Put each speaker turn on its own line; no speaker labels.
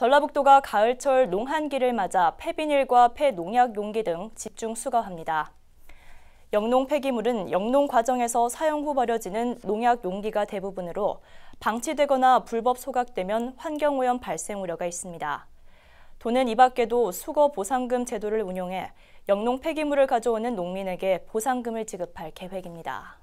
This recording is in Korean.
전라북도가 가을철 농한기를 맞아 폐비닐과 폐농약 용기 등 집중 수거합니다. 영농 폐기물은 영농 과정에서 사용 후 버려지는 농약 용기가 대부분으로 방치되거나 불법 소각되면 환경오염 발생 우려가 있습니다. 도는 이 밖에도 수거 보상금 제도를 운용해 영농 폐기물을 가져오는 농민에게 보상금을 지급할 계획입니다.